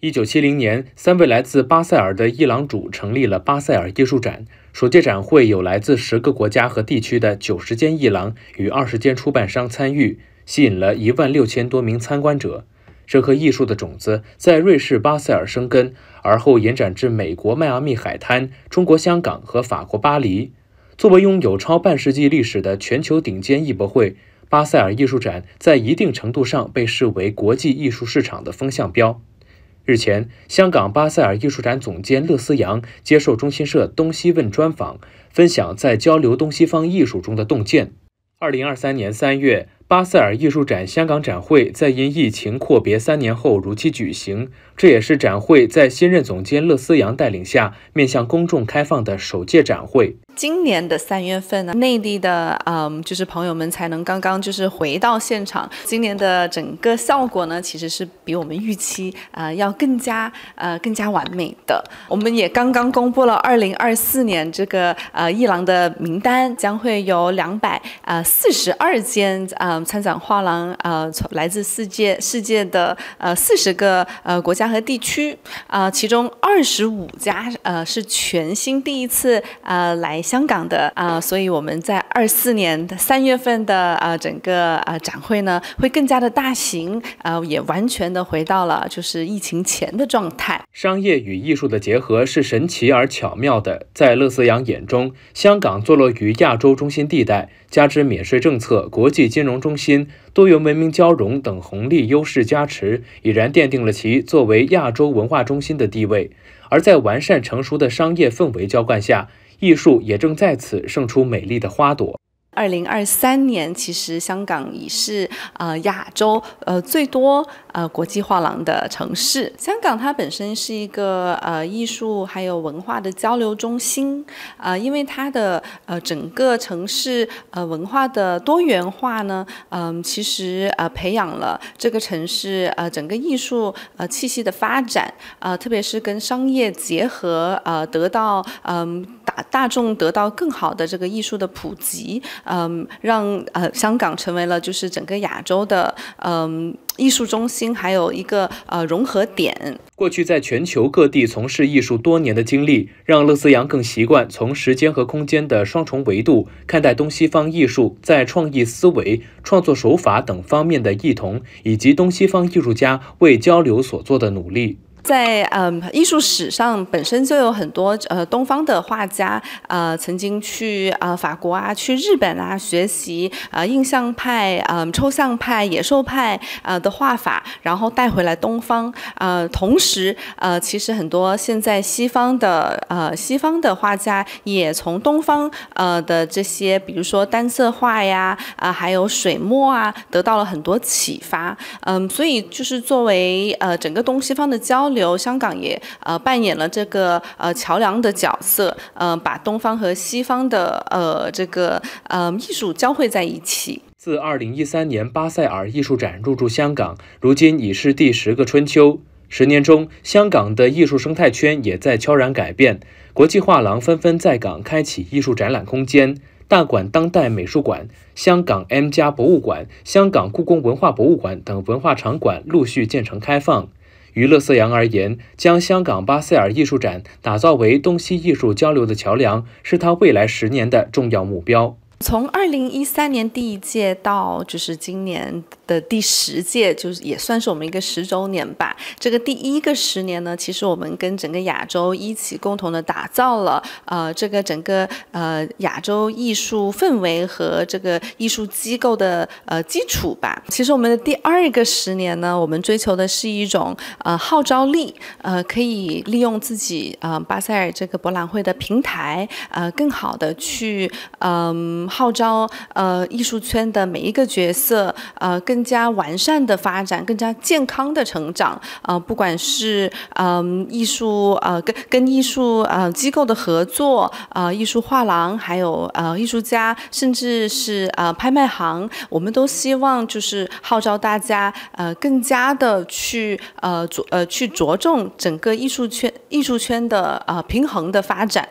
一九七零年，三位来自巴塞尔的艺廊主成立了巴塞尔艺术展。首届展会有来自十个国家和地区的九十间艺廊与二十间出版商参与，吸引了一万六千多名参观者。这颗艺术的种子在瑞士巴塞尔生根，而后延展至美国迈阿密海滩、中国香港和法国巴黎。作为拥有超半世纪历史的全球顶尖艺博会。巴塞尔艺术展在一定程度上被视为国际艺术市场的风向标。日前，香港巴塞尔艺术展总监乐思扬接受中新社“东西问”专访，分享在交流东西方艺术中的洞见。2023年3月，巴塞尔艺术展香港展会在因疫情阔别三年后如期举行，这也是展会在新任总监乐思扬带领下面向公众开放的首届展会。今年的三月份呢，内地的嗯，就是朋友们才能刚刚就是回到现场。今年的整个效果呢，其实是比我们预期呃要更加呃更加完美的。我们也刚刚公布了二零二四年这个呃艺廊的名单，将会有两百呃四十二间呃参展画廊从来自世界世界的呃四十个呃国家和地区，啊，其中二十五家呃是全新第一次呃来。香港的啊，所以我们在二四年的三月份的啊整个啊展会呢，会更加的大型啊，也完全的回到了就是疫情前的状态。商业与艺术的结合是神奇而巧妙的，在乐思阳眼中，香港坐落于亚洲中心地带，加之免税政策、国际金融中心、多元文明交融等红利优势加持，已然奠定了其作为亚洲文化中心的地位。而在完善成熟的商业氛围浇灌下。艺术也正在此盛出美丽的花朵。二零二三年，其实香港已是呃亚洲呃最多呃国际画廊的城市。香港它本身是一个呃艺术还有文化的交流中心，啊，因为它的呃整个城市呃文化的多元化呢，嗯，其实呃培养了这个城市呃整个艺术呃气息的发展，啊，特别是跟商业结合，呃，得到嗯大大众得到更好的这个艺术的普及。嗯，让呃香港成为了就是整个亚洲的嗯艺术中心，还有一个呃融合点。过去在全球各地从事艺术多年的经历，让乐思洋更习惯从时间和空间的双重维度看待东西方艺术在创意思维、创作手法等方面的异同，以及东西方艺术家为交流所做的努力。在嗯，艺术史上本身就有很多呃，东方的画家呃曾经去啊法国啊，去日本啊学习啊印象派呃抽象派、野兽派啊的画法，然后带回来东方啊。同时呃，其实很多现在西方的呃西方的画家也从东方呃的这些，比如说单色画呀啊，还有水墨啊，得到了很多启发。嗯，所以就是作为呃整个东西方的交流。流，香港也呃扮演了这个呃桥梁的角色，呃把东方和西方的呃这个呃艺术交汇在一起。自2013年巴塞尔艺术展入驻香港，如今已是第十个春秋。十年中，香港的艺术生态圈也在悄然改变，国际画廊纷纷在港开启艺术展览空间，大馆当代美术馆、香港 M 加博物馆、香港故宫文化博物馆等文化场馆陆续建成开放。于乐色扬而言，将香港巴塞尔艺术展打造为东西艺术交流的桥梁，是他未来十年的重要目标。从二零一三年第一届到就是今年的第十届，就是也算是我们一个十周年吧。这个第一个十年呢，其实我们跟整个亚洲一起共同的打造了呃这个整个呃亚洲艺术氛围和这个艺术机构的呃基础吧。其实我们的第二个十年呢，我们追求的是一种呃号召力，呃可以利用自己呃巴塞尔这个博览会的平台，呃更好的去嗯。号召呃艺术圈的每一个角色呃更加完善的发展，更加健康的成长啊，不管是嗯艺术啊跟跟艺术啊机构的合作啊，艺术画廊，还有呃艺术家，甚至是呃拍卖行，我们都希望就是号召大家呃更加的去呃着呃去着重整个艺术圈艺术圈的啊平衡的发展。